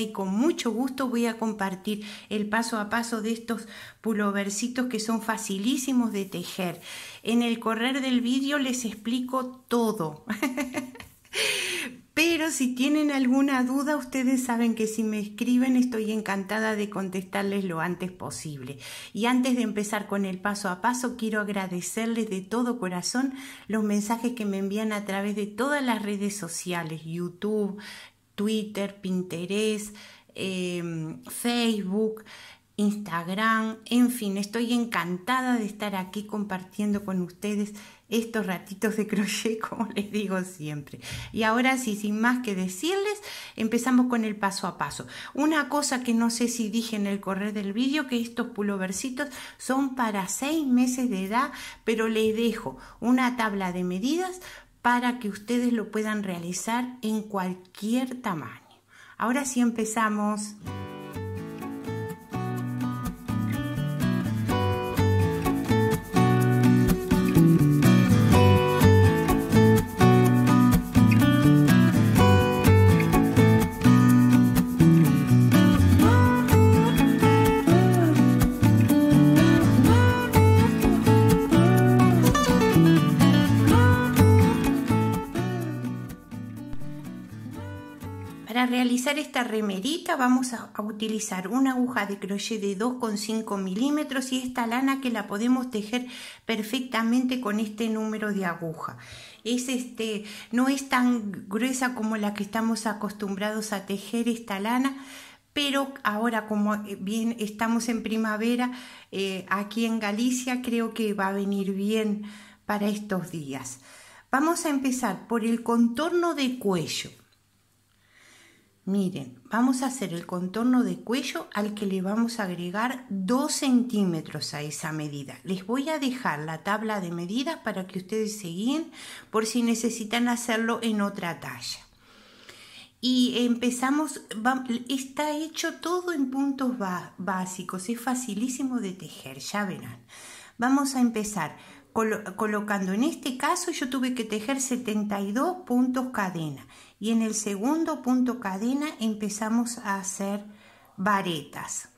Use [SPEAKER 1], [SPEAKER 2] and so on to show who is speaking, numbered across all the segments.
[SPEAKER 1] y con mucho gusto voy a compartir el paso a paso de estos pulovercitos que son facilísimos de tejer. En el correr del vídeo les explico todo. Pero si tienen alguna duda, ustedes saben que si me escriben estoy encantada de contestarles lo antes posible. Y antes de empezar con el paso a paso, quiero agradecerles de todo corazón los mensajes que me envían a través de todas las redes sociales, YouTube, Twitter, Pinterest, em, Facebook, Instagram, en fin, estoy encantada de estar aquí compartiendo con ustedes estos ratitos de crochet, como les digo siempre. Y ahora sí, sin más que decirles, empezamos con el paso a paso. Una cosa que no sé si dije en el correr del vídeo, que estos pulovercitos son para seis meses de edad, pero les dejo una tabla de medidas para que ustedes lo puedan realizar en cualquier tamaño. Ahora sí empezamos. realizar esta remerita vamos a, utilizar una aguja de crochet de 2,5 milímetros y esta lana que la podemos tejer perfectamente con este número de aguja. Es este, no es tan gruesa como la que estamos acostumbrados a tejer esta lana, pero ahora como eh, bien estamos en primavera eh, aquí en Galicia creo que va a venir bien para estos días. Vamos a empezar por el contorno de cuello. Miren, vamos a hacer el contorno de cuello al que le vamos a agregar 2 centímetros a esa medida. Les voy a dejar la tabla de medidas para que ustedes se por si necesitan hacerlo en otra talla. Y empezamos, está hecho todo en puntos básicos, es facilísimo de tejer, ya verán. Vamos a empezar colocando, en este caso yo tuve que tejer 72 puntos cadena y en el segundo punto cadena empezamos a hacer varetas.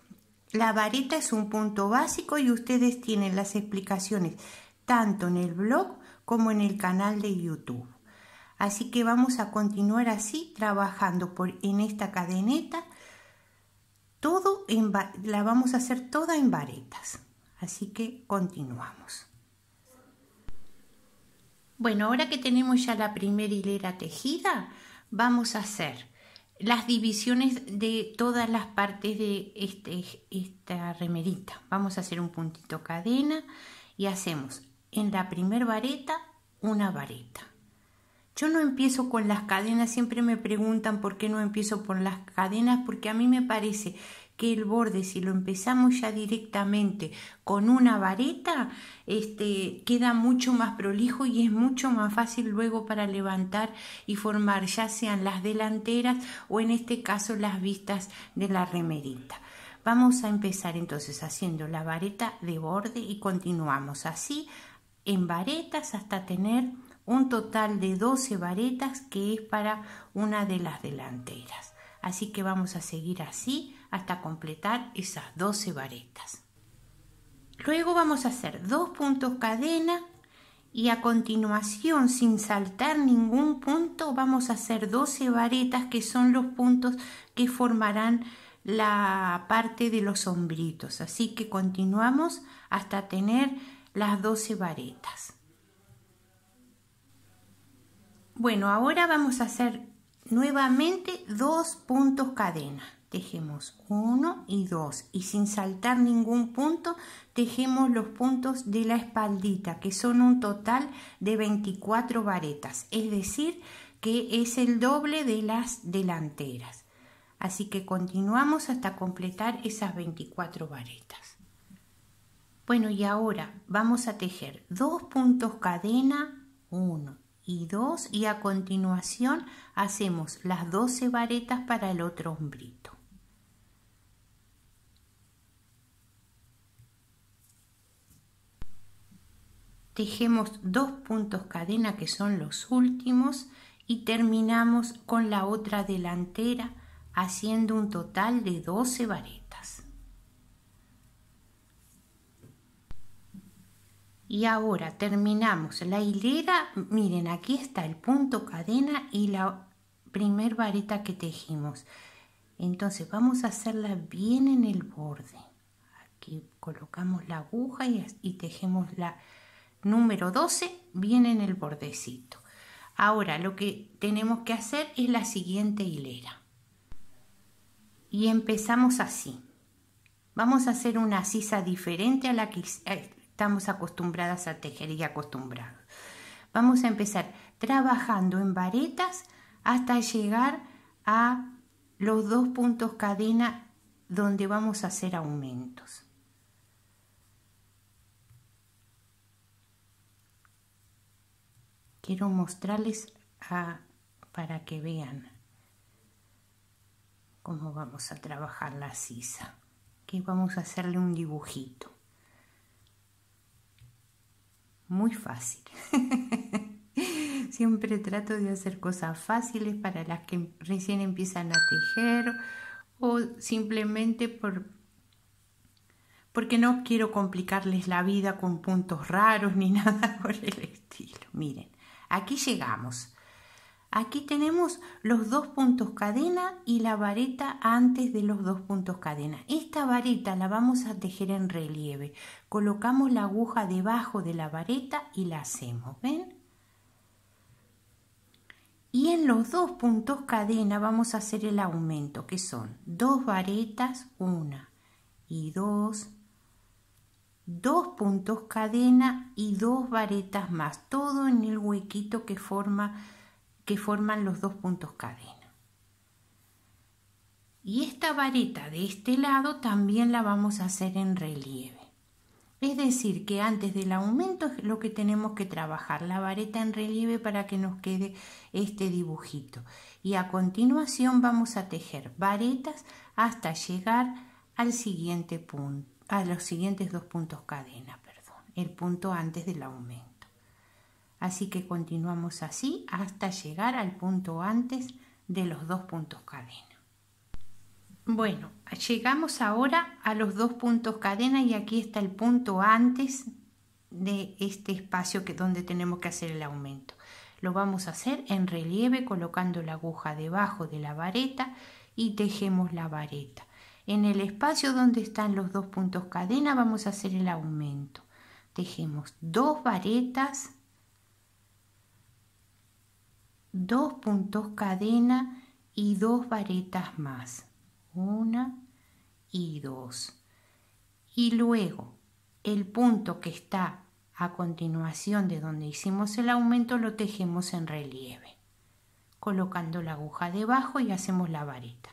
[SPEAKER 1] La vareta es un punto básico y ustedes tienen las explicaciones tanto en el blog como en el canal de YouTube. Así que vamos a continuar así trabajando por, en esta cadeneta. Todo la vamos a hacer toda en varetas. Así que continuamos. Bueno, ahora que tenemos ya la primera hilera tejida, vamos a hacer las divisiones de todas las partes de este, esta remerita. Vamos a hacer un puntito cadena y hacemos en la primer vareta una vareta. Yo no empiezo con las cadenas, siempre me preguntan por qué no empiezo por las cadenas, porque a mí me parece que el borde, si lo empezamos ya directamente con una vareta, este, queda mucho más prolijo y es mucho más fácil luego para levantar y formar ya sean las delanteras o en este caso las vistas de la remerita. Vamos a empezar entonces haciendo la vareta de borde y continuamos así en varetas hasta tener un total de 12 varetas que es para una de las delanteras. Así que vamos a seguir así hasta completar esas 12 varetas. Luego vamos a hacer dos puntos cadena y a continuación, sin saltar ningún punto, vamos a hacer 12 varetas que son los puntos que formarán la parte de los sombritos. Así que continuamos hasta tener las 12 varetas. Bueno, ahora vamos a hacer nuevamente dos puntos cadena tejemos 1 y 2 y sin saltar ningún punto tejemos los puntos de la espaldita que son un total de 24 varetas es decir que es el doble de las delanteras así que continuamos hasta completar esas 24 varetas bueno y ahora vamos a tejer dos puntos cadena 1 y 2 y a continuación hacemos las 12 varetas para el otro hombrito tejemos dos puntos cadena que son los últimos y terminamos con la otra delantera haciendo un total de 12 varetas. Y ahora terminamos la hilera, miren aquí está el punto cadena y la primer vareta que tejimos. Entonces vamos a hacerla bien en el borde. Aquí colocamos la aguja y, y tejemos la, número 12 viene en el bordecito. Ahora lo que tenemos que hacer es la siguiente hilera. Y empezamos así. Vamos a hacer una sisa diferente a la que estamos acostumbradas a tejer y acostumbrados. Vamos a empezar trabajando en varetas hasta llegar a los dos puntos cadena donde vamos a hacer aumentos. quiero mostrarles a, para que vean cómo vamos a trabajar la sisa. Que vamos a hacerle un dibujito. Muy fácil. Siempre trato de hacer cosas fáciles para las que recién empiezan a tejer o simplemente por porque no quiero complicarles la vida con puntos raros ni nada por el estilo. Miren, Aquí llegamos. Aquí tenemos los dos puntos cadena y la vareta antes de los dos puntos cadena. Esta vareta la vamos a tejer en relieve. Colocamos la aguja debajo de la vareta y la hacemos, ¿ven? Y en los dos puntos cadena vamos a hacer el aumento, que son dos varetas, una y dos dos puntos cadena y dos varetas más, todo en el huequito que, forma, que forman los dos puntos cadena. Y esta vareta de este lado también la vamos a hacer en relieve. Es decir, que antes del aumento es lo que tenemos que trabajar, la vareta en relieve para que nos quede este dibujito. Y a continuación vamos a tejer varetas hasta llegar al siguiente punto a los siguientes dos puntos cadena, perdón, el punto antes del aumento. Así que continuamos así hasta llegar al punto antes de los dos puntos cadena. Bueno, llegamos ahora a los dos puntos cadena y aquí está el punto antes de este espacio que donde tenemos que hacer el aumento. Lo vamos a hacer en relieve colocando la aguja debajo de la vareta y tejemos la vareta. En el espacio donde están los dos puntos cadena vamos a hacer el aumento. Tejemos dos varetas, dos puntos cadena y dos varetas más. Una y dos. Y luego el punto que está a continuación de donde hicimos el aumento lo tejemos en relieve, colocando la aguja debajo y hacemos la vareta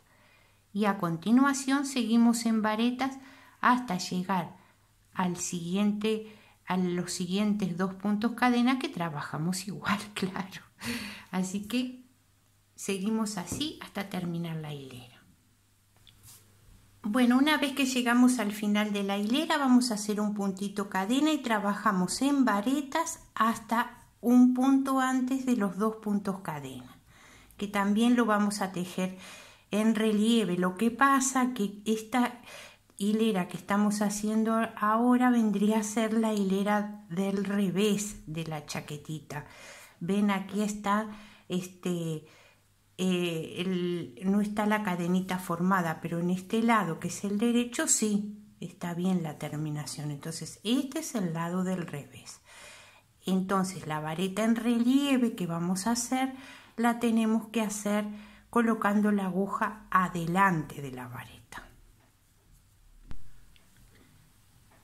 [SPEAKER 1] y a continuación seguimos en varetas hasta llegar al siguiente a los siguientes dos puntos cadena que trabajamos igual, claro. Así que seguimos así hasta terminar la hilera. Bueno, una vez que llegamos al final de la hilera vamos a hacer un puntito cadena y trabajamos en varetas hasta un punto antes de los dos puntos cadena, que también lo vamos a tejer en relieve. Lo que pasa que esta hilera que estamos haciendo ahora vendría a ser la hilera del revés de la chaquetita. Ven, aquí está este... Eh, el, no está la cadenita formada, pero en este lado, que es el derecho, sí está bien la terminación. Entonces, este es el lado del revés. Entonces, la vareta en relieve que vamos a hacer, la tenemos que hacer colocando la aguja adelante de la vareta.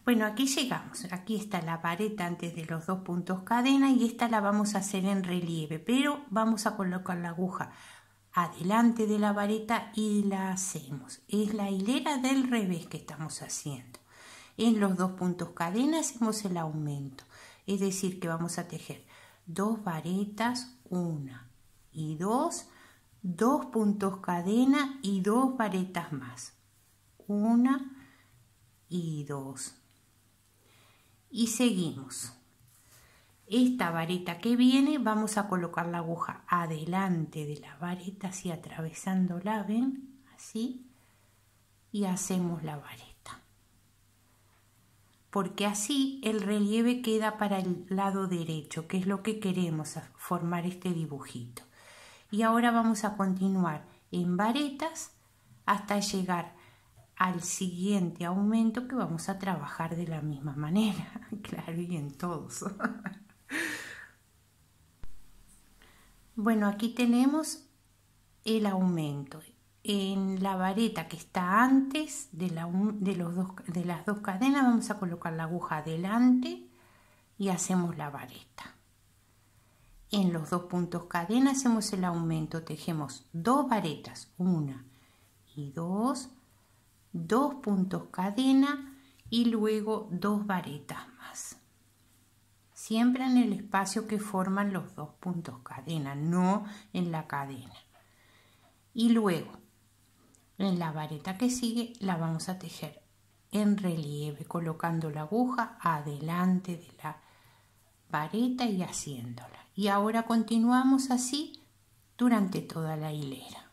[SPEAKER 1] Bueno, aquí llegamos. Aquí está la vareta antes de los dos puntos cadena y esta la vamos a hacer en relieve, pero vamos a colocar la aguja adelante de la vareta y la hacemos. Es la hilera del revés que estamos haciendo. En los dos puntos cadena hacemos el aumento, es decir, que vamos a tejer dos varetas, una y dos, dos puntos cadena y dos varetas más. Una y dos. Y seguimos. Esta vareta que viene vamos a colocar la aguja adelante de la vareta, así atravesándola, ven, así, y hacemos la vareta. Porque así el relieve queda para el lado derecho, que es lo que queremos formar este dibujito. Y ahora vamos a continuar en varetas hasta llegar al siguiente aumento que vamos a trabajar de la misma manera, claro, y en todos. bueno, aquí tenemos el aumento. En la vareta que está antes de, la, de, los dos, de las dos cadenas vamos a colocar la aguja adelante y hacemos la vareta. En los dos puntos cadena hacemos el aumento, tejemos dos varetas, una y dos, dos puntos cadena y luego dos varetas más. Siempre en el espacio que forman los dos puntos cadena, no en la cadena. Y luego, en la vareta que sigue, la vamos a tejer en relieve, colocando la aguja adelante de la vareta y haciéndola. Y ahora continuamos así durante toda la hilera.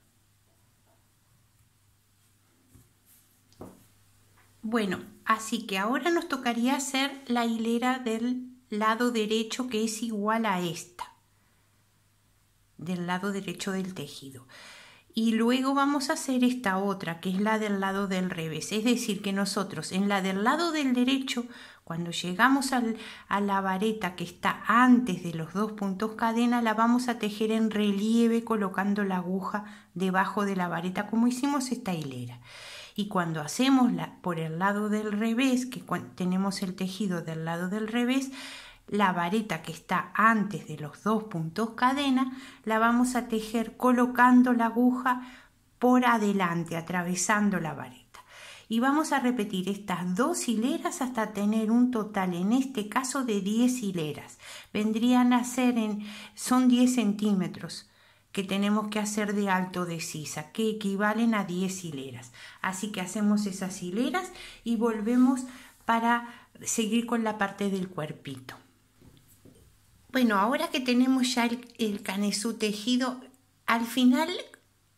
[SPEAKER 1] Bueno, así que ahora nos tocaría hacer la hilera del lado derecho que es igual a esta, del lado derecho del tejido y luego vamos a hacer esta otra, que es la del lado del revés. Es decir, que nosotros en la del lado del derecho, cuando llegamos al, a la vareta que está antes de los dos puntos cadena, la vamos a tejer en relieve colocando la aguja debajo de la vareta, como hicimos esta hilera. Y cuando hacemos la, por el lado del revés, que tenemos el tejido del lado del revés, la vareta que está antes de los dos puntos cadena, la vamos a tejer colocando la aguja por adelante, atravesando la vareta. Y vamos a repetir estas dos hileras hasta tener un total, en este caso, de 10 hileras. Vendrían a ser en, son 10 centímetros que tenemos que hacer de alto de sisa, que equivalen a 10 hileras. Así que hacemos esas hileras y volvemos para seguir con la parte del cuerpito. Bueno, ahora que tenemos ya el, canesú tejido, al final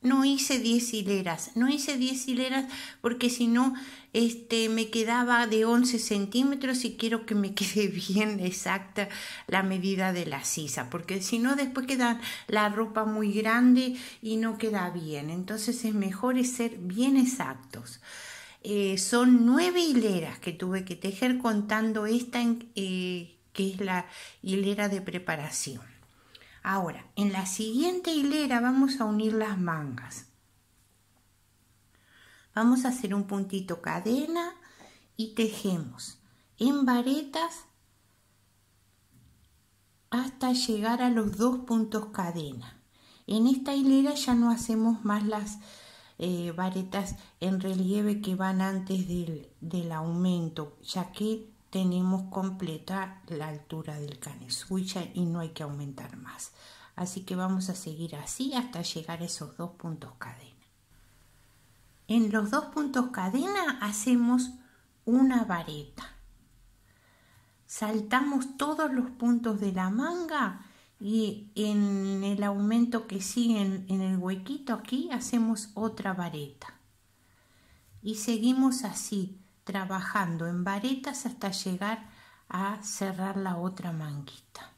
[SPEAKER 1] no hice 10 hileras, no hice 10 hileras porque si no este, me quedaba de 11 centímetros y quiero que me quede bien exacta la medida de la sisa, porque si no después queda la ropa muy grande y no queda bien, entonces es mejor ser bien exactos. Eh, son nueve hileras que tuve que tejer contando esta en, eh, que es la hilera de preparación. Ahora, en la siguiente hilera vamos a unir las mangas. Vamos a hacer un puntito cadena y tejemos en varetas hasta llegar a los dos puntos cadena. En esta hilera ya no hacemos más las eh, varetas en relieve que van antes del, del aumento, ya que tenemos completa la altura del canesucha y no hay que aumentar más. Así que vamos a seguir así hasta llegar a esos dos puntos cadena. En los dos puntos cadena hacemos una vareta. Saltamos todos los puntos de la manga y en el aumento que sigue en el huequito aquí hacemos otra vareta. Y seguimos así trabajando en varetas hasta llegar a cerrar la otra manguita.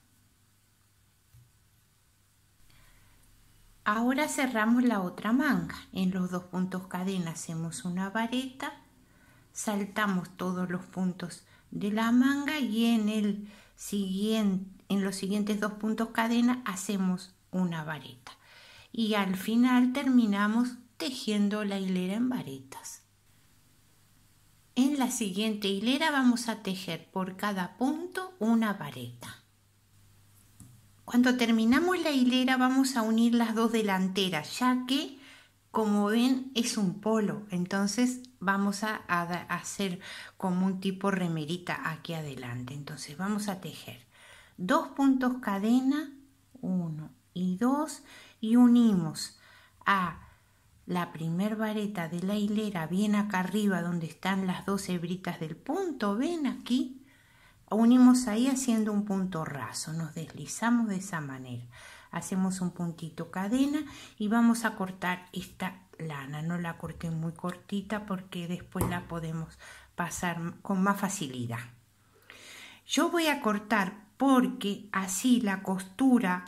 [SPEAKER 1] Ahora cerramos la otra manga. En los dos puntos cadena hacemos una vareta, saltamos todos los puntos de la manga y en, el siguiente, en los siguientes dos puntos cadena hacemos una vareta. Y al final terminamos tejiendo la hilera en varetas. En la siguiente hilera vamos a tejer por cada punto una vareta. Cuando terminamos la hilera vamos a unir las dos delanteras, ya que como ven es un polo, entonces vamos a, hacer como un tipo remerita aquí adelante. Entonces vamos a tejer dos puntos cadena, uno y dos, y unimos a la primer vareta de la hilera, bien acá arriba donde están las dos hebritas del punto, ven aquí, unimos ahí haciendo un punto raso, nos deslizamos de esa manera. Hacemos un puntito cadena y vamos a cortar esta lana, no la corté muy cortita porque después la podemos pasar con más facilidad. Yo voy a cortar porque así la costura,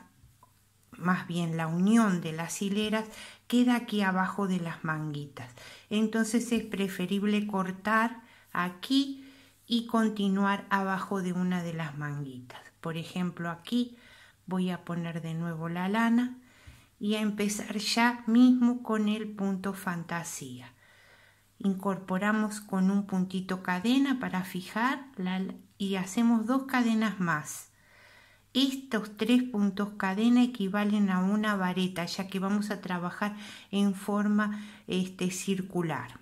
[SPEAKER 1] más bien la unión de las hileras, queda aquí abajo de las manguitas. Entonces es preferible cortar aquí y continuar abajo de una de las manguitas. Por ejemplo, aquí voy a poner de nuevo la lana y a empezar ya mismo con el punto fantasía. Incorporamos con un puntito cadena para fijar y hacemos dos cadenas más. Estos tres puntos cadena equivalen a una vareta, ya que vamos a trabajar en forma este, circular.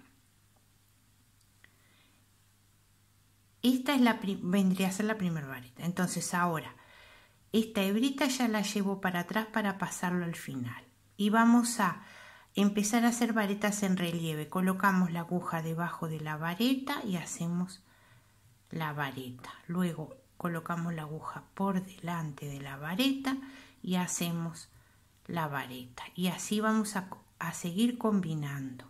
[SPEAKER 1] Esta es la vendría a ser la primera vareta. Entonces ahora, esta hebrita ya la llevo para atrás para pasarlo al final. Y vamos a empezar a hacer varetas en relieve. Colocamos la aguja debajo de la vareta y hacemos la vareta. Luego colocamos la aguja por delante de la vareta y hacemos la vareta. Y así vamos a, seguir combinando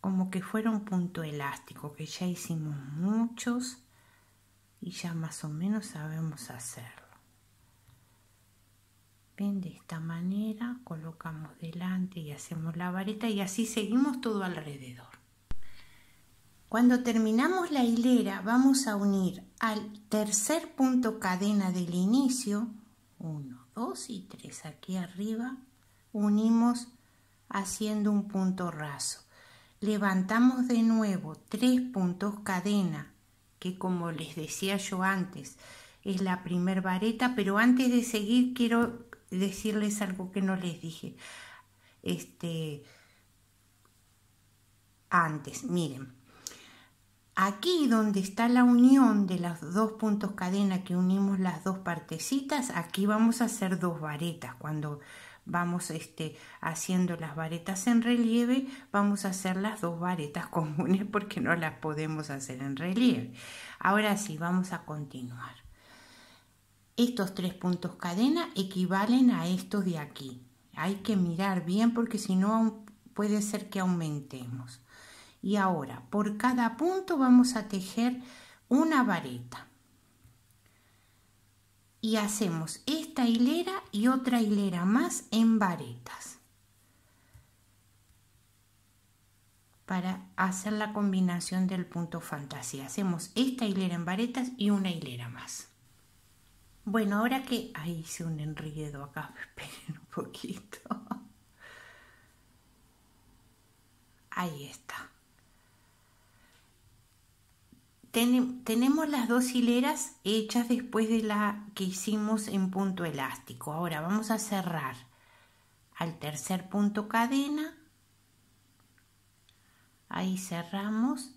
[SPEAKER 1] como que fuera un punto elástico, que ya hicimos muchos y ya más o menos sabemos hacerlo. Ven, de esta manera colocamos delante y hacemos la vareta y así seguimos todo alrededor. Cuando terminamos la hilera vamos a unir al tercer punto cadena del inicio, 1, 2 y 3 aquí arriba, unimos haciendo un punto raso. Levantamos de nuevo tres puntos cadena, que como les decía yo antes, es la primer vareta, pero antes de seguir quiero decirles algo que no les dije. Este antes, miren, Aquí donde está la unión de los dos puntos cadena que unimos las dos partecitas, aquí vamos a hacer dos varetas. Cuando vamos este, haciendo las varetas en relieve, vamos a hacer las dos varetas comunes porque no las podemos hacer en relieve. Ahora sí, vamos a continuar. Estos tres puntos cadena equivalen a estos de aquí. Hay que mirar bien porque si no puede ser que aumentemos. Y ahora, por cada punto vamos a tejer una vareta. Y hacemos esta hilera y otra hilera más en varetas. Para hacer la combinación del punto fantasía. Hacemos esta hilera en varetas y una hilera más. Bueno, ahora que... Ahí hice un enriedo acá, esperen un poquito. Ahí está tenemos las dos hileras hechas después de la que hicimos en punto elástico. Ahora vamos a cerrar al tercer punto cadena. Ahí cerramos.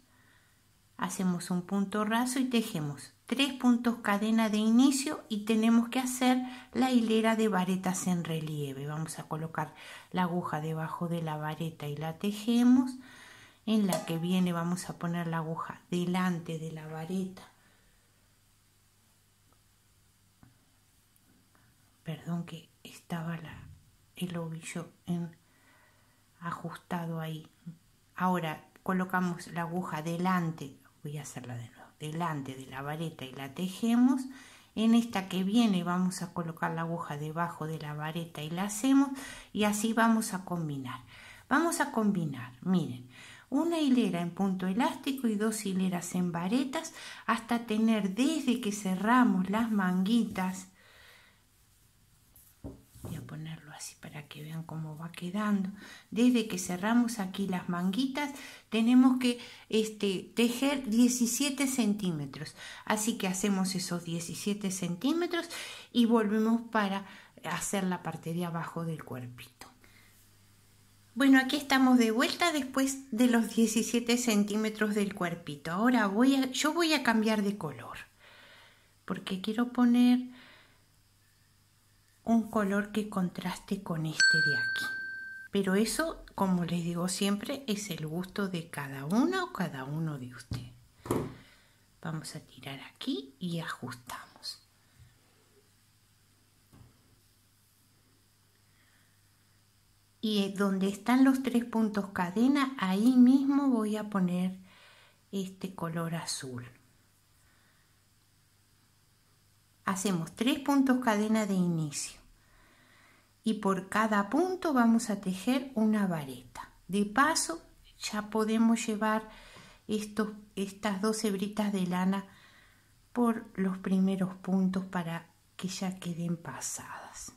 [SPEAKER 1] Hacemos un punto raso y tejemos tres puntos cadena de inicio y tenemos que hacer la hilera de varetas en relieve. Vamos a colocar la aguja debajo de la vareta y la tejemos en la que viene vamos a poner la aguja delante de la vareta. Perdón que estaba la, el ovillo en, ajustado ahí. Ahora colocamos la aguja delante, voy a hacerla de nuevo, delante de la vareta y la tejemos. En esta que viene vamos a colocar la aguja debajo de la vareta y la hacemos y así vamos a combinar. Vamos a combinar, miren, una hilera en punto elástico y dos hileras en varetas hasta tener desde que cerramos las manguitas voy a ponerlo así para que vean cómo va quedando desde que cerramos aquí las manguitas tenemos que este, tejer 17 centímetros así que hacemos esos 17 centímetros y volvemos para hacer la parte de abajo del cuerpito bueno, aquí estamos de vuelta después de los 17 centímetros del cuerpito. Ahora voy a, yo voy a cambiar de color porque quiero poner un color que contraste con este de aquí. Pero eso, como les digo siempre, es el gusto de cada uno o cada uno de ustedes. Vamos a tirar aquí y ajustamos. y donde están los tres puntos cadena, ahí mismo voy a poner este color azul. Hacemos tres puntos cadena de inicio y por cada punto vamos a tejer una vareta. De paso ya podemos llevar estos, estas dos hebritas de lana por los primeros puntos para que ya queden pasadas.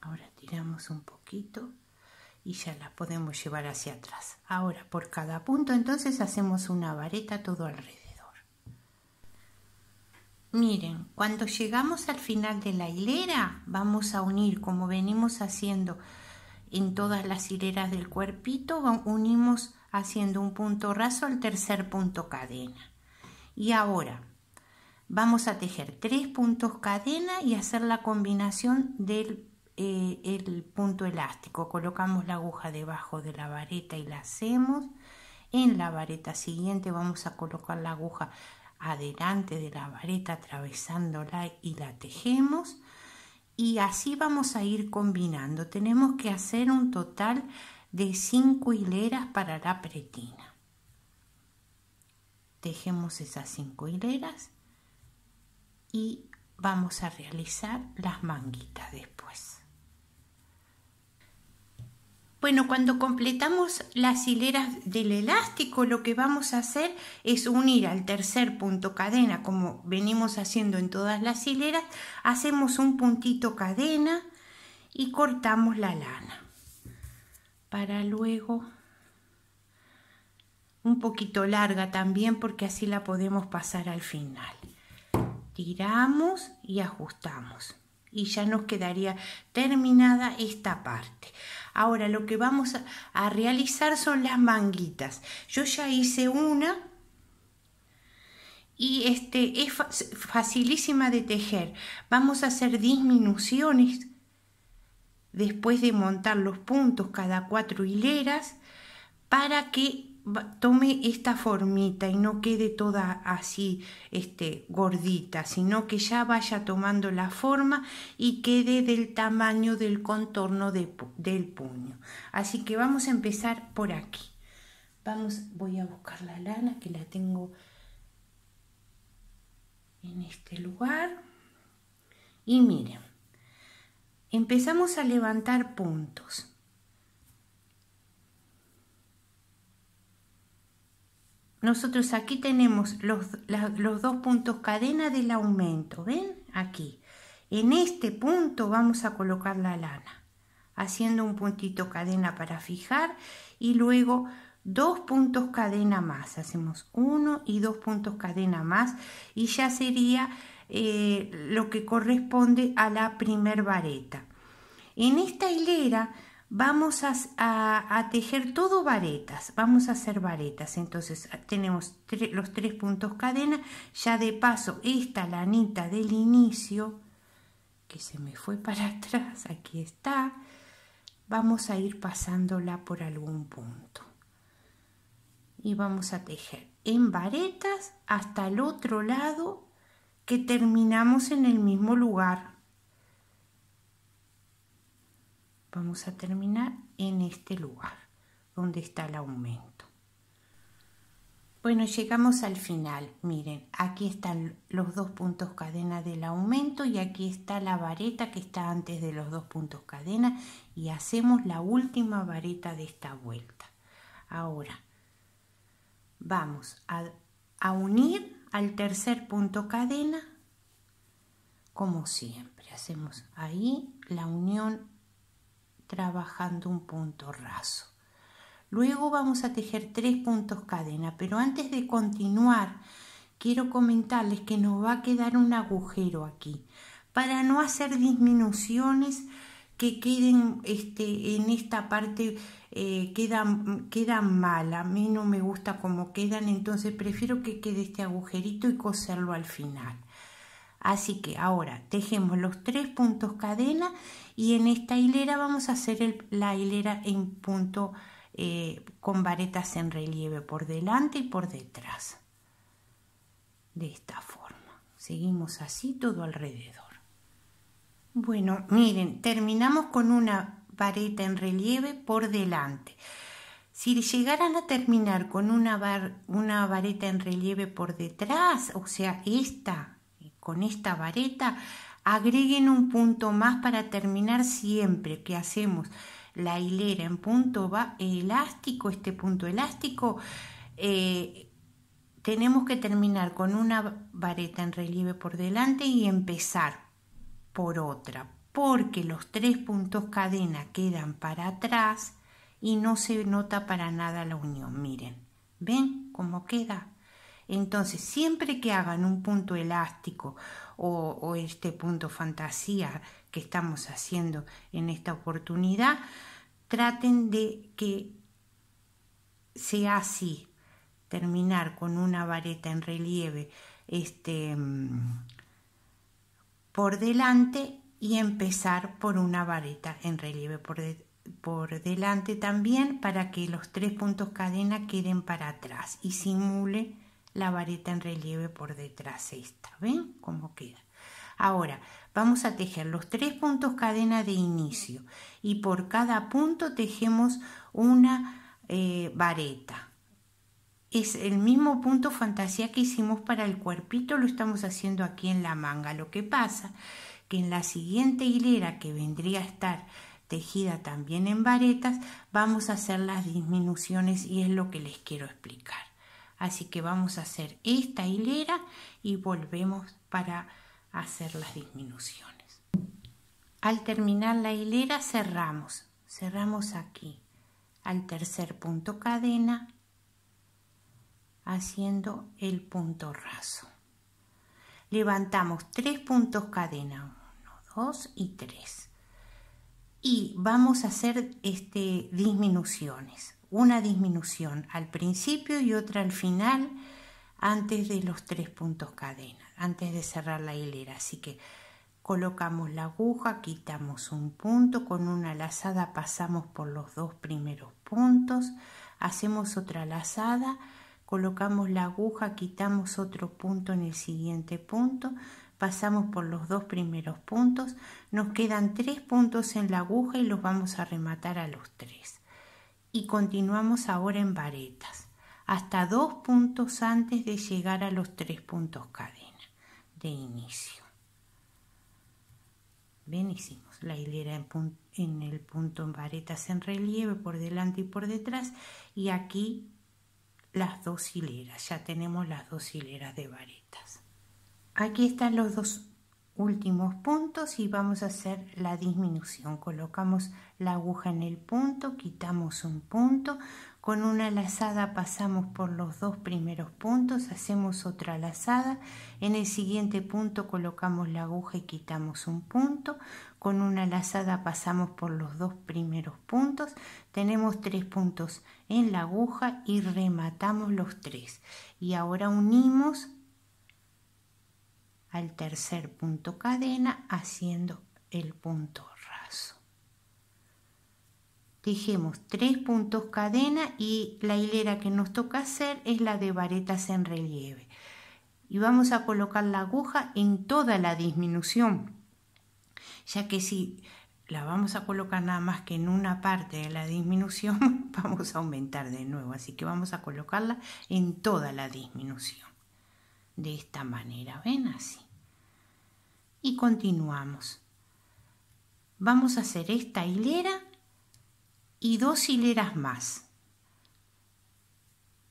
[SPEAKER 1] Ahora tiramos un poquito y ya la podemos llevar hacia atrás. Ahora por cada punto entonces hacemos una vareta todo alrededor. Miren, cuando llegamos al final de la hilera vamos a unir como venimos haciendo en todas las hileras del cuerpito, unimos haciendo un punto raso al tercer punto cadena. Y ahora vamos a tejer tres puntos cadena y hacer la combinación del eh, el punto elástico. Colocamos la aguja debajo de la vareta y la hacemos. En la vareta siguiente vamos a colocar la aguja adelante de la vareta atravesándola y la tejemos. Y así vamos a ir combinando. Tenemos que hacer un total de 5 hileras para la pretina. Tejemos esas 5 hileras y vamos a realizar las manguitas después. Bueno, cuando completamos las hileras del elástico, lo que vamos a hacer es unir al tercer punto cadena, como venimos haciendo en todas las hileras, hacemos un puntito cadena y cortamos la lana para luego un poquito larga también porque así la podemos pasar al final. Tiramos y ajustamos y ya nos quedaría terminada esta parte. Ahora lo que vamos a realizar son las manguitas. Yo ya hice una y este es facilísima de tejer. Vamos a hacer disminuciones después de montar los puntos cada cuatro hileras para que tome esta formita y no quede toda así este, gordita, sino que ya vaya tomando la forma y quede del tamaño del contorno del puño. Así que vamos a empezar por aquí. Vamos, voy a buscar la lana que la tengo en este lugar. Y miren, empezamos a levantar puntos. nosotros aquí tenemos los, dos puntos cadena del aumento, ¿ven? Aquí. En este punto vamos a colocar la lana, haciendo un puntito cadena para fijar y luego dos puntos cadena más. Hacemos uno y dos puntos cadena más y ya sería eh, lo que corresponde a la primer vareta. En esta hilera vamos a, tejer todo varetas, vamos a hacer varetas. Entonces ah, tenemos los tres puntos cadena, ya de paso esta lanita del inicio, que se me fue para atrás, aquí está, vamos a ir pasándola por algún punto. Y vamos a tejer en varetas hasta el otro lado que terminamos en el mismo lugar Vamos a terminar en este lugar donde está el aumento. Bueno, llegamos al final. Miren, aquí están los dos puntos cadena del aumento y aquí está la vareta que está antes de los dos puntos cadena y hacemos la última vareta de esta vuelta. Ahora, vamos a, unir al tercer punto cadena como siempre. Hacemos ahí la unión trabajando un punto raso. Luego vamos a tejer tres puntos cadena, pero antes de continuar quiero comentarles que nos va a quedar un agujero aquí para no hacer disminuciones que queden este, en esta parte eh, quedan, quedan mal. A mí no me gusta como quedan, entonces prefiero que quede este agujerito y coserlo al final. Así que ahora tejemos los tres puntos cadena y en esta hilera vamos a hacer la hilera en punto eh, con varetas en relieve por delante y por detrás de esta forma seguimos así todo alrededor bueno miren terminamos con una vareta en relieve por delante si llegaran a terminar con una, una vareta en relieve por detrás, o sea, esta, con esta vareta, Agreguen un punto más para terminar siempre que hacemos la hilera en punto va, elástico, este punto elástico. Eh, tenemos que terminar con una vareta en relieve por delante y empezar por otra, porque los tres puntos cadena quedan para atrás y no se nota para nada la unión. Miren, ¿ven cómo queda? Entonces, siempre que hagan un punto elástico o, este punto fantasía que estamos haciendo en esta oportunidad, traten de que sea así, terminar con una vareta en relieve este, mm, por delante y empezar por una vareta en relieve por, por delante también para que los tres puntos cadena queden para atrás y simule la vareta en relieve por detrás esta. ¿Ven cómo queda? Ahora, vamos a tejer los tres puntos cadena de inicio y por cada punto tejemos una eh, vareta. Es el mismo punto fantasía que hicimos para el cuerpito, lo estamos haciendo aquí en la manga. Lo que pasa que en la siguiente hilera que vendría a estar tejida también en varetas, vamos a hacer las disminuciones y es lo que les quiero explicar. Así que vamos a hacer esta hilera y volvemos para hacer las disminuciones. Al terminar la hilera cerramos, cerramos aquí, al tercer punto cadena, haciendo el punto raso. Levantamos tres puntos cadena, uno, dos y tres. Y vamos a hacer este, disminuciones una disminución al principio y otra al final antes de los tres puntos cadena, antes de cerrar la hilera. Así que colocamos la aguja, quitamos un punto, con una lazada pasamos por los dos primeros puntos, hacemos otra lazada, colocamos la aguja, quitamos otro punto en el siguiente punto, pasamos por los dos primeros puntos, nos quedan tres puntos en la aguja y los vamos a rematar a los tres y continuamos ahora en varetas, hasta dos puntos antes de llegar a los tres puntos cadena de inicio. Ven, hicimos la hilera en, en el punto en varetas en relieve por delante y por detrás y aquí las dos hileras, ya tenemos las dos hileras de varetas. Aquí están los dos últimos puntos y vamos a hacer la disminución. Colocamos la aguja en el punto, quitamos un punto, con una lazada pasamos por los dos primeros puntos, hacemos otra lazada, en el siguiente punto colocamos la aguja y quitamos un punto, con una lazada pasamos por los dos primeros puntos, tenemos tres puntos en la aguja y rematamos los tres. Y ahora unimos al tercer punto cadena haciendo el punto raso. Tejemos tres puntos cadena y la hilera que nos toca hacer es la de varetas en relieve. Y vamos a colocar la aguja en toda la disminución, ya que si la vamos a colocar nada más que en una parte de la disminución, vamos a aumentar de nuevo. Así que vamos a colocarla en toda la disminución. De esta manera, ven así y continuamos. Vamos a hacer esta hilera y dos hileras más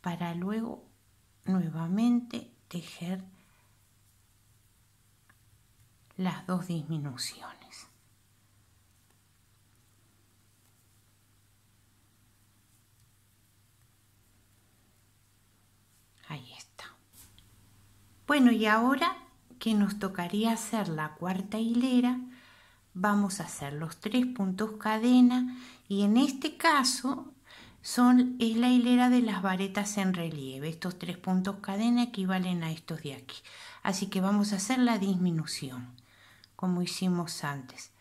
[SPEAKER 1] para luego nuevamente tejer las dos disminuciones. Ahí está. Bueno, y ahora que nos tocaría hacer la cuarta hilera, vamos a hacer los tres puntos cadena y en este caso son, es la hilera de las varetas en relieve. Estos tres puntos cadena equivalen a estos de aquí. Así que vamos a hacer la disminución, como hicimos antes,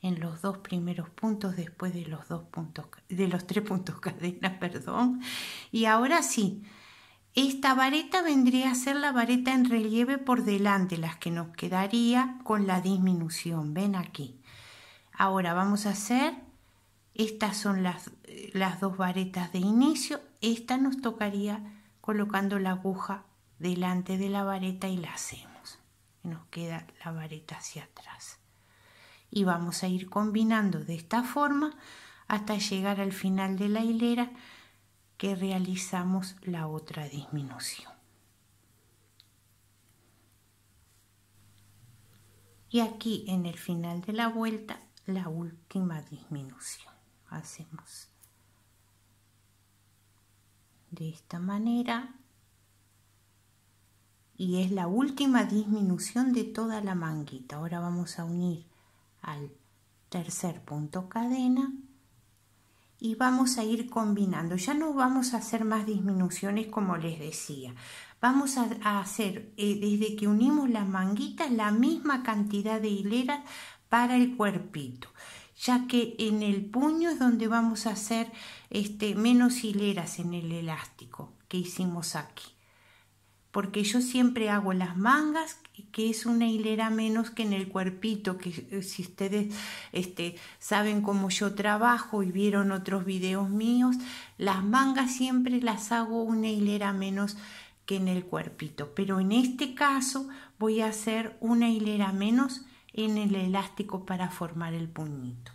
[SPEAKER 1] en los dos primeros puntos después de los, dos puntos, de los tres puntos cadena, perdón. Y ahora sí, esta vareta vendría a ser la vareta en relieve por delante, las que nos quedaría con la disminución. Ven aquí. Ahora vamos a hacer, estas son las, las dos varetas de inicio. Esta nos tocaría colocando la aguja delante de la vareta y la hacemos. Nos queda la vareta hacia atrás. Y vamos a ir combinando de esta forma hasta llegar al final de la hilera que realizamos la otra disminución. Y aquí en el final de la vuelta, la última disminución. Hacemos de esta manera y es la última disminución de toda la manguita. Ahora vamos a unir al tercer punto cadena y vamos a ir combinando. Ya no vamos a hacer más disminuciones como les decía. Vamos a, hacer eh, desde que unimos las manguitas la misma cantidad de hileras para el cuerpito ya que en el puño es donde vamos a hacer este, menos hileras en el elástico que hicimos aquí. Porque yo siempre hago las mangas que es una hilera menos que en el cuerpito, que eh, si ustedes este, saben cómo yo trabajo y vieron otros videos míos, las mangas siempre las hago una hilera menos que en el cuerpito, pero en este caso voy a hacer una hilera menos en el elástico para formar el puñito.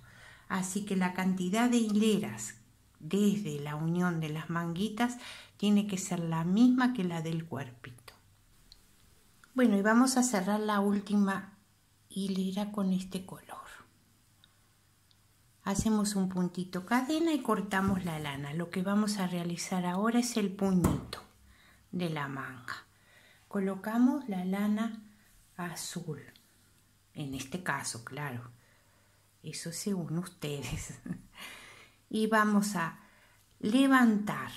[SPEAKER 1] Así que la cantidad de hileras desde la unión de las manguitas tiene que ser la misma que la del cuerpito. Bueno, y vamos a cerrar la última hilera con este color. Hacemos un puntito cadena y cortamos la lana. Lo que vamos a realizar ahora es el puñito de la manga. Colocamos la lana azul. En este caso, claro. Eso según ustedes. y vamos a levantar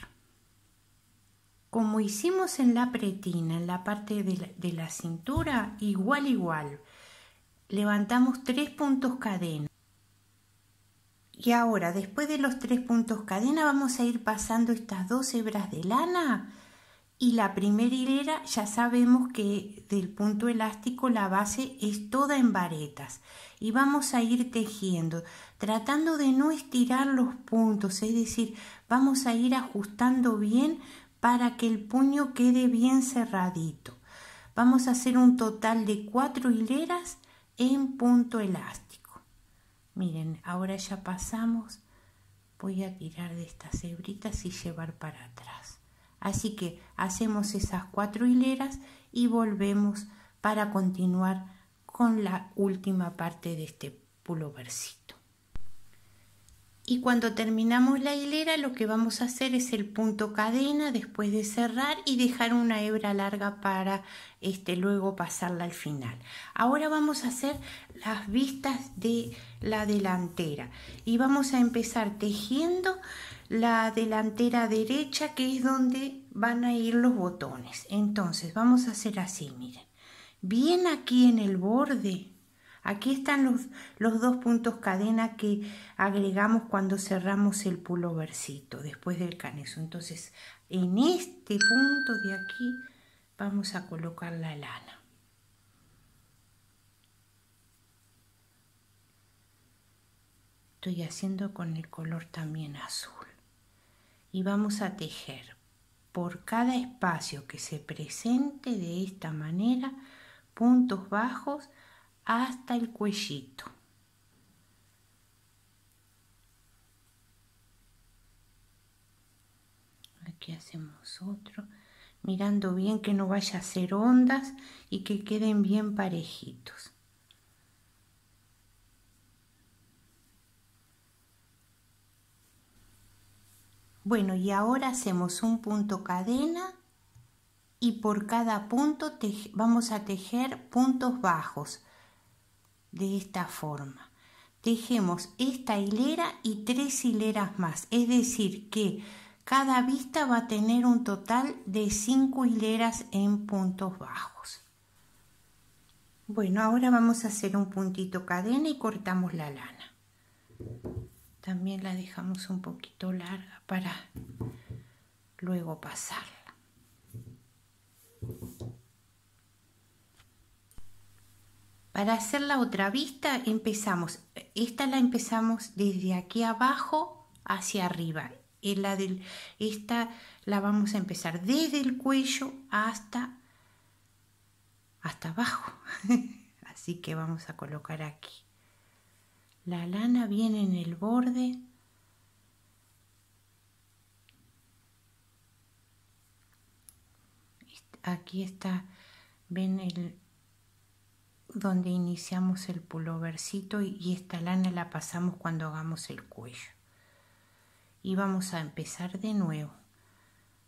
[SPEAKER 1] como hicimos en la pretina, en la parte de la, cintura, igual, igual. Levantamos tres puntos cadena. Y ahora, después de los tres puntos cadena, vamos a ir pasando estas dos hebras de lana. Y la primera hilera ya sabemos que del punto elástico la base es toda en varetas. Y vamos a ir tejiendo, tratando de no estirar los puntos, es decir, vamos a ir ajustando bien para que el puño quede bien cerradito. Vamos a hacer un total de cuatro hileras en punto elástico. Miren, ahora ya pasamos. Voy a tirar de estas hebritas y llevar para atrás. Así que hacemos esas cuatro hileras y volvemos para continuar con la última parte de este pullovercito y cuando terminamos la hilera lo que vamos a hacer es el punto cadena después de cerrar y dejar una hebra larga para este, luego pasarla al final. Ahora vamos a hacer las vistas de la delantera y vamos a empezar tejiendo la delantera derecha que es donde van a ir los botones. Entonces vamos a hacer así, miren. Bien aquí en el borde Aquí están los, dos puntos cadena que agregamos cuando cerramos el pulovercito después del caneso. Entonces, en este punto de aquí vamos a colocar la lana. Estoy haciendo con el color también azul. Y vamos a tejer por cada espacio que se presente de esta manera, puntos bajos, hasta el cuellito. Aquí hacemos otro, mirando bien que no vaya a ser ondas y que queden bien parejitos. Bueno, y ahora hacemos un punto cadena y por cada punto vamos a tejer puntos bajos de esta forma. Tejemos esta hilera y tres hileras más, es decir, que cada vista va a tener un total de cinco hileras en puntos bajos. Bueno, ahora vamos a hacer un puntito cadena y cortamos la lana. También la dejamos un poquito larga para luego pasarla. Para hacer la otra vista empezamos, esta la empezamos desde aquí abajo hacia arriba. Y la de esta la vamos a empezar desde el cuello hasta, hasta abajo. Así que vamos a colocar aquí. La lana viene en el borde. Aquí está, ven el, donde iniciamos el pulovercito y esta lana la pasamos cuando hagamos el cuello. Y vamos a empezar de nuevo.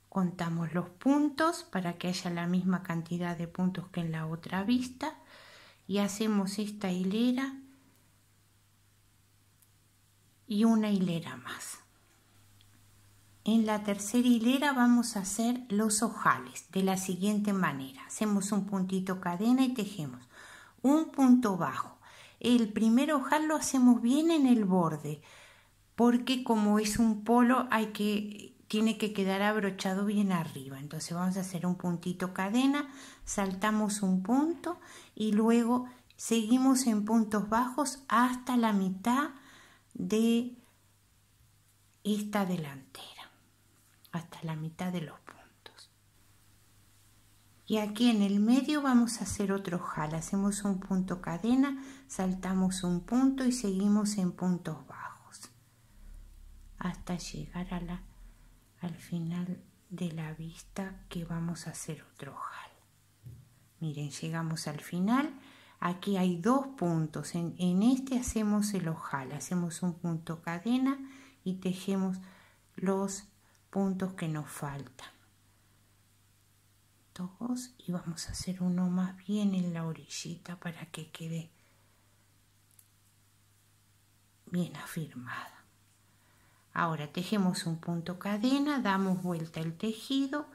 [SPEAKER 1] Contamos los puntos para que haya la misma cantidad de puntos que en la otra vista y hacemos esta hilera y una hilera más. En la tercera hilera vamos a hacer los ojales de la siguiente manera. Hacemos un puntito cadena y tejemos un punto bajo. El primer ojal lo hacemos bien en el borde, porque como es un polo hay que, tiene que quedar abrochado bien arriba. Entonces vamos a hacer un puntito cadena, saltamos un punto y luego seguimos en puntos bajos hasta la mitad de esta delantera, hasta la mitad de los y aquí en el medio vamos a hacer otro ojal, hacemos un punto cadena saltamos un punto y seguimos en puntos bajos hasta llegar a la, al final de la vista que vamos a hacer otro ojal. miren llegamos al final aquí hay dos puntos en, en este hacemos el ojal hacemos un punto cadena y tejemos los puntos que nos faltan y vamos a hacer uno más bien en la orillita para que quede bien afirmada ahora tejemos un punto cadena damos vuelta el tejido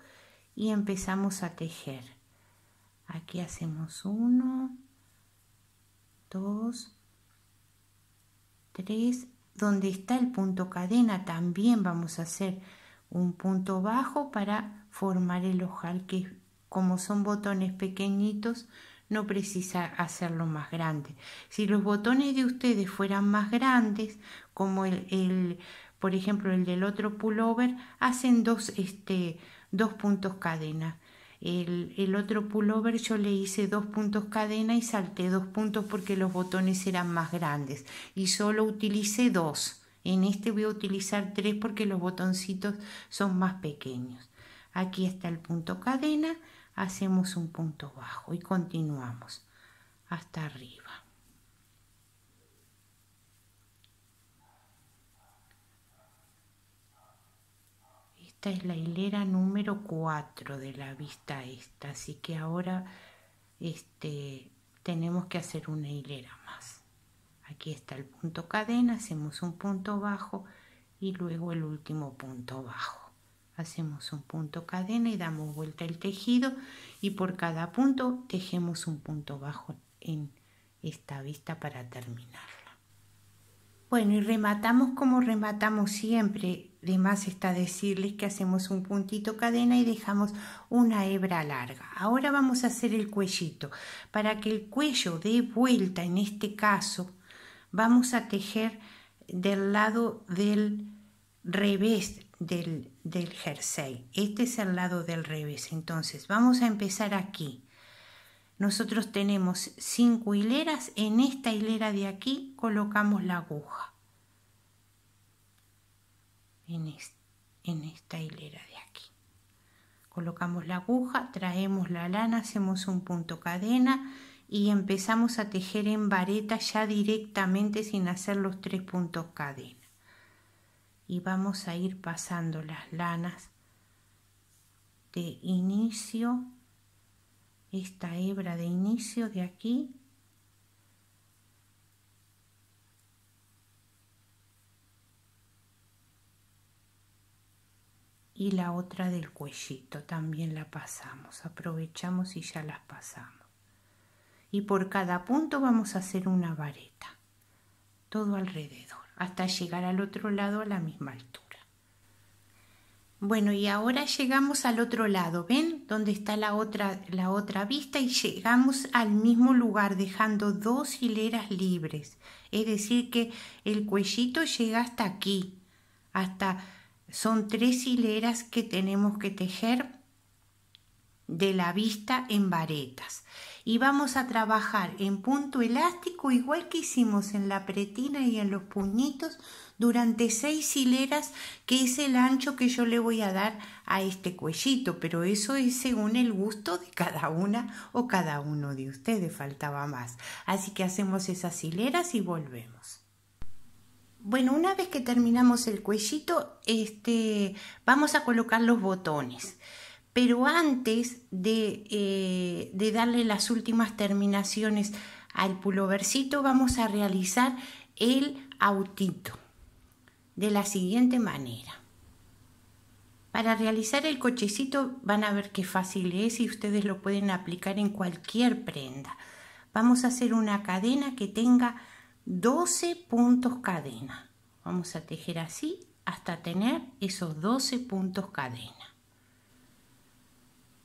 [SPEAKER 1] y empezamos a tejer aquí hacemos uno dos tres donde está el punto cadena también vamos a hacer un punto bajo para formar el ojal que es como son botones pequeñitos, no precisa hacerlo más grande. Si los botones de ustedes fueran más grandes, como el, por ejemplo, el del otro pullover, hacen dos, este, dos puntos cadena. El, el, otro pullover yo le hice dos puntos cadena y salté dos puntos porque los botones eran más grandes y solo utilicé dos. En este voy a utilizar tres porque los botoncitos son más pequeños. Aquí está el punto cadena hacemos un punto bajo y continuamos hasta arriba. Esta es la hilera número 4 de la vista esta, así que ahora este, tenemos que hacer una hilera más. Aquí está el punto cadena, hacemos un punto bajo y luego el último punto bajo. Hacemos un punto cadena y damos vuelta el tejido y por cada punto tejemos un punto bajo en esta vista para terminarla. Bueno, y rematamos como rematamos siempre. De más está decirles que hacemos un puntito cadena y dejamos una hebra larga. Ahora vamos a hacer el cuellito. Para que el cuello dé vuelta, en este caso, vamos a tejer del lado del revés del, jersey. Este es el lado del revés. Entonces vamos a empezar aquí. Nosotros tenemos cinco hileras. En esta hilera de aquí colocamos la aguja. En, en esta hilera de aquí. Colocamos la aguja, traemos la lana, hacemos un punto cadena y empezamos a tejer en vareta ya directamente sin hacer los tres puntos cadena y vamos a ir pasando las lanas de inicio, esta hebra de inicio de aquí y la otra del cuellito también la pasamos, aprovechamos y ya las pasamos. Y por cada punto vamos a hacer una vareta, todo alrededor hasta llegar al otro lado a la misma altura. Bueno, y ahora llegamos al otro lado, ¿ven? Donde está la otra, la otra vista y llegamos al mismo lugar dejando dos hileras libres. Es decir que el cuellito llega hasta aquí, hasta son tres hileras que tenemos que tejer de la vista en varetas y vamos a trabajar en punto elástico igual que hicimos en la pretina y en los puñitos durante seis hileras que es el ancho que yo le voy a dar a este cuellito pero eso es según el gusto de cada una o cada uno de ustedes faltaba más así que hacemos esas hileras y volvemos bueno, una vez que terminamos el cuellito, este, vamos a colocar los botones pero antes eh, de, darle las últimas terminaciones al pulovercito vamos a realizar el autito de la siguiente manera. Para realizar el cochecito van a ver qué fácil es y ustedes lo pueden aplicar en cualquier prenda. Vamos a hacer una cadena que tenga 12 puntos cadena. Vamos a tejer así hasta tener esos 12 puntos cadena.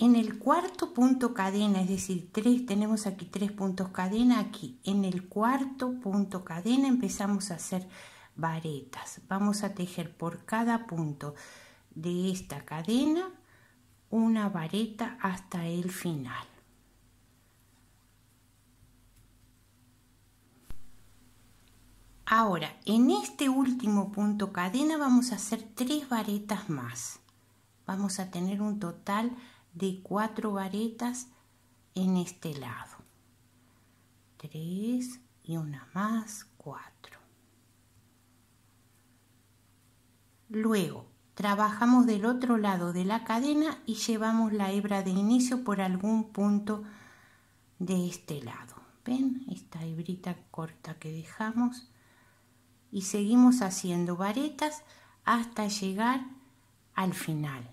[SPEAKER 1] En el cuarto punto cadena, es decir, tres, tenemos aquí tres puntos cadena, aquí en el cuarto punto cadena empezamos a hacer varetas. Vamos a tejer por cada punto de esta cadena una vareta hasta el final. Ahora, en este último punto cadena vamos a hacer tres varetas más. Vamos a tener un total de de cuatro varetas en este lado. Tres y una más, cuatro. Luego, trabajamos del otro lado de la cadena y llevamos la hebra de inicio por algún punto de este lado. ¿Ven? Esta hebrita corta que dejamos. Y seguimos haciendo varetas hasta llegar al final.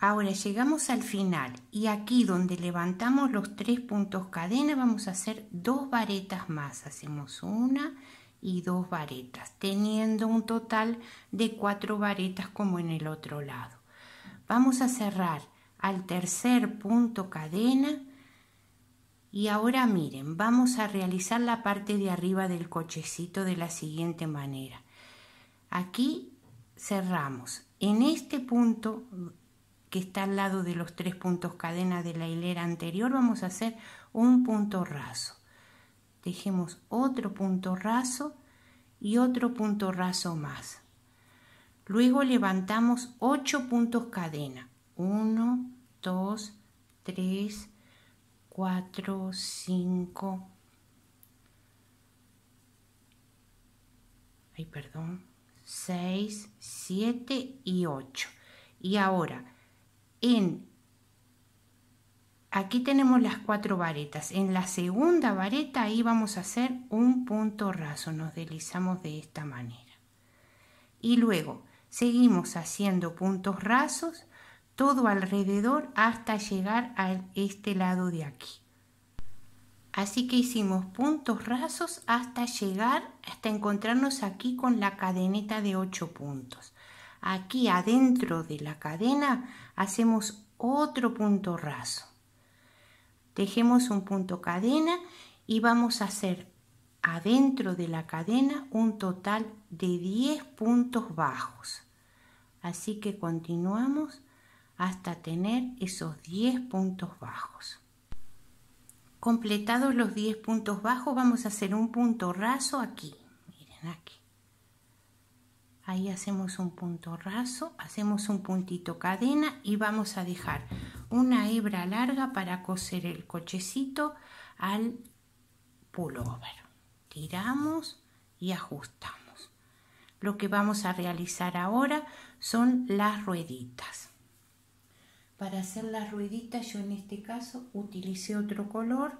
[SPEAKER 1] Ahora llegamos al final y aquí donde levantamos los tres puntos cadena vamos a hacer dos varetas más. Hacemos una y dos varetas, teniendo un total de cuatro varetas como en el otro lado. Vamos a cerrar al tercer punto cadena y ahora miren, vamos a realizar la parte de arriba del cochecito de la siguiente manera. Aquí cerramos. En este punto que está al lado de los tres puntos cadena de la hilera anterior, vamos a hacer un punto raso. Dejemos otro punto raso y otro punto raso más. Luego levantamos 8 puntos cadena. 1, 2, 3, 4, 5. Ay, perdón. 6, 7 y 8. Y ahora en aquí tenemos las cuatro varetas. En la segunda vareta ahí vamos a hacer un punto raso, nos deslizamos de esta manera. Y luego seguimos haciendo puntos rasos todo alrededor hasta llegar a este lado de aquí. Así que hicimos puntos rasos hasta llegar, hasta encontrarnos aquí con la cadeneta de 8 puntos. Aquí adentro de la cadena hacemos otro punto raso. Tejemos un punto cadena y vamos a hacer adentro de la cadena un total de 10 puntos bajos. Así que continuamos hasta tener esos 10 puntos bajos. Completados los 10 puntos bajos vamos a hacer un punto raso aquí. Miren aquí ahí hacemos un punto raso, hacemos un puntito cadena y vamos a dejar una hebra larga para coser el cochecito al pullover. Tiramos y ajustamos. Lo que vamos a realizar ahora son las rueditas. Para hacer las rueditas yo en este caso utilicé otro color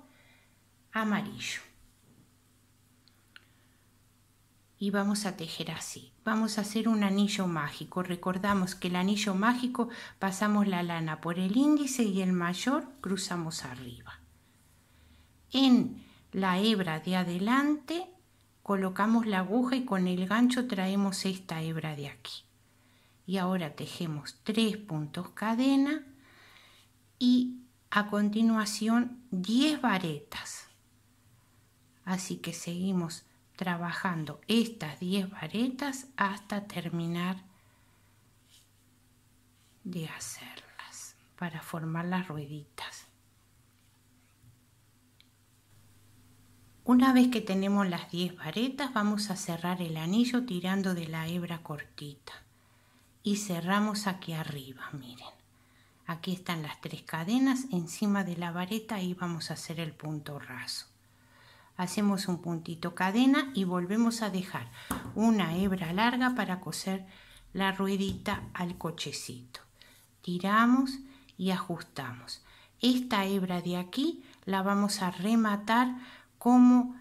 [SPEAKER 1] amarillo. y vamos a tejer así. Vamos a hacer un anillo mágico. Recordamos que el anillo mágico pasamos la lana por el índice y el mayor cruzamos arriba. En la hebra de adelante colocamos la aguja y con el gancho traemos esta hebra de aquí. Y ahora tejemos tres puntos cadena y a continuación 10 varetas. Así que seguimos trabajando estas 10 varetas hasta terminar de hacerlas para formar las rueditas. Una vez que tenemos las 10 varetas vamos a cerrar el anillo tirando de la hebra cortita y cerramos aquí arriba, miren. Aquí están las tres cadenas, encima de la vareta y vamos a hacer el punto raso hacemos un puntito cadena y volvemos a dejar una hebra larga para coser la ruedita al cochecito tiramos y ajustamos esta hebra de aquí la vamos a rematar como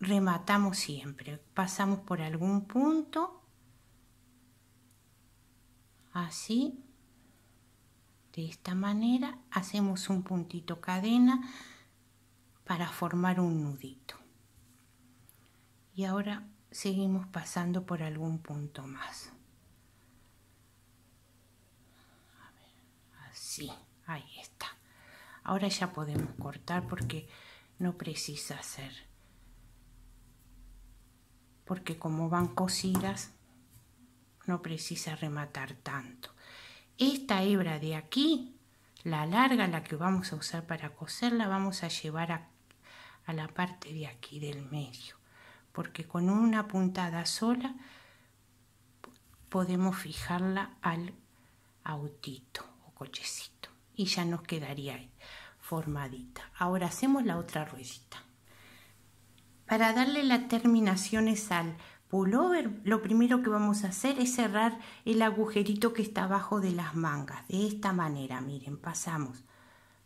[SPEAKER 1] rematamos siempre pasamos por algún punto así de esta manera hacemos un puntito cadena para formar un nudito. Y ahora seguimos pasando por algún punto más. así, ahí está. Ahora ya podemos cortar porque no precisa hacer. Porque como van cosidas, no precisa rematar tanto. Esta hebra de aquí, la larga, la que vamos a usar para coser, la vamos a llevar a a la parte de aquí del medio, porque con una puntada sola podemos fijarla al autito o cochecito y ya nos quedaría formadita. Ahora hacemos la otra ruedita. Para darle las terminaciones al pullover, lo primero que vamos a hacer es cerrar el agujerito que está abajo de las mangas. De esta manera, miren, pasamos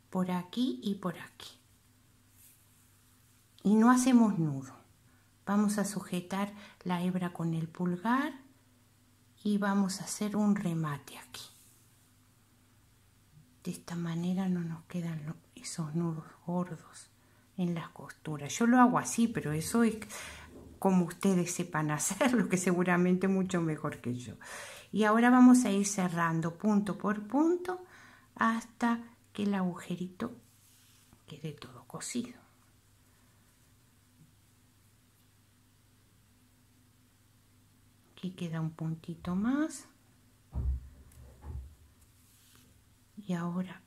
[SPEAKER 1] por aquí y por aquí y no hacemos nudo. Vamos a sujetar la hebra con el pulgar y vamos a hacer un remate aquí. De esta manera no nos quedan esos nudos gordos en las costuras. Yo lo hago así, pero eso es como ustedes sepan hacerlo, que seguramente mucho mejor que yo. Y ahora vamos a ir cerrando punto por punto hasta que el agujerito quede todo cosido. aquí queda un puntito más y ahora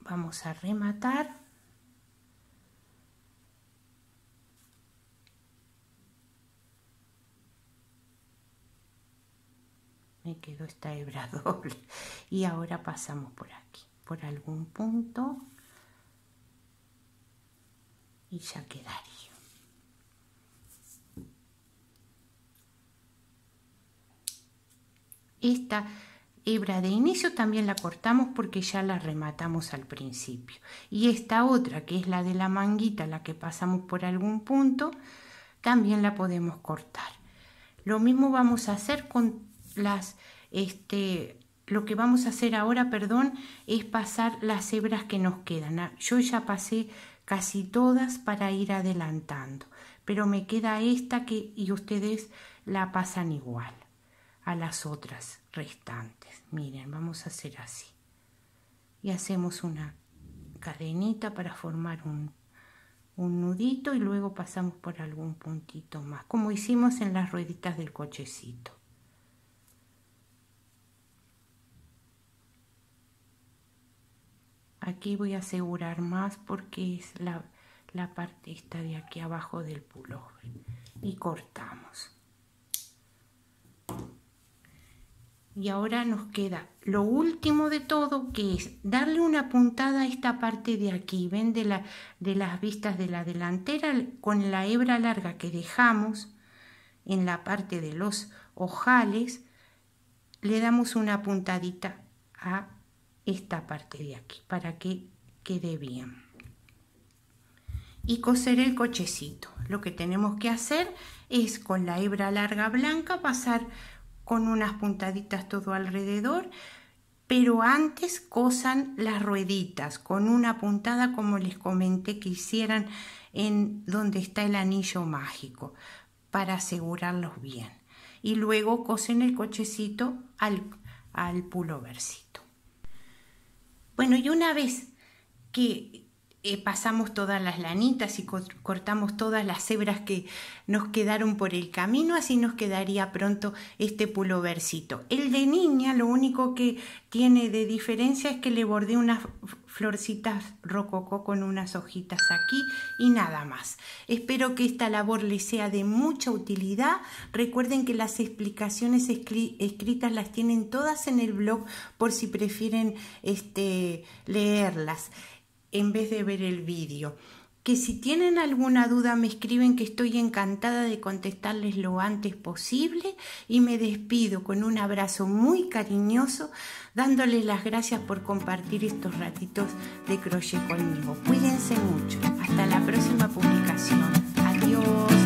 [SPEAKER 1] vamos a rematar me quedó esta hebra doble y ahora pasamos por aquí por algún punto y ya quedaría Esta hebra de inicio también la cortamos porque ya la rematamos al principio. Y esta otra, que es la de la manguita, la que pasamos por algún punto, también la podemos cortar. Lo mismo vamos a hacer con las, este, lo que vamos a hacer ahora, perdón, es pasar las hebras que nos quedan. Ah, yo ya pasé casi todas para ir adelantando, pero me queda esta que y ustedes la pasan igual a las otras restantes. Miren, vamos a hacer así. Y hacemos una cadenita para formar un, un nudito y luego pasamos por algún puntito más, como hicimos en las rueditas del cochecito. Aquí voy a asegurar más porque es la, parte esta de aquí abajo del pullover. Y cortamos. Y ahora nos queda lo último de todo, que es darle una puntada a esta parte de aquí, ven de, la, de las vistas de la delantera con la hebra larga que dejamos en la parte de los ojales, le damos una puntadita a esta parte de aquí para que quede bien. Y coser el cochecito. Lo que tenemos que hacer es con la hebra larga blanca pasar con unas puntaditas todo alrededor, pero antes cosan las rueditas con una puntada como les comenté que hicieran en donde está el anillo mágico para asegurarlos bien. Y luego cosen el cochecito al, al pulovercito. Bueno, y una vez que eh, pasamos todas las lanitas y cortamos todas las cebras que nos quedaron por el camino, así nos quedaría pronto este pulovercito. El de niña lo único que tiene de diferencia es que le bordé unas florcitas rococó con unas hojitas aquí y nada más. Espero que esta labor les sea de mucha utilidad. Recuerden que las explicaciones escritas las tienen todas en el blog por si prefieren este, leerlas en vez de ver el vídeo. Que si tienen alguna duda me escriben que estoy encantada de contestarles lo antes posible y me despido con un abrazo muy cariñoso dándoles las gracias por compartir estos ratitos de crochet conmigo. Cuídense mucho. Hasta la próxima publicación. Adiós.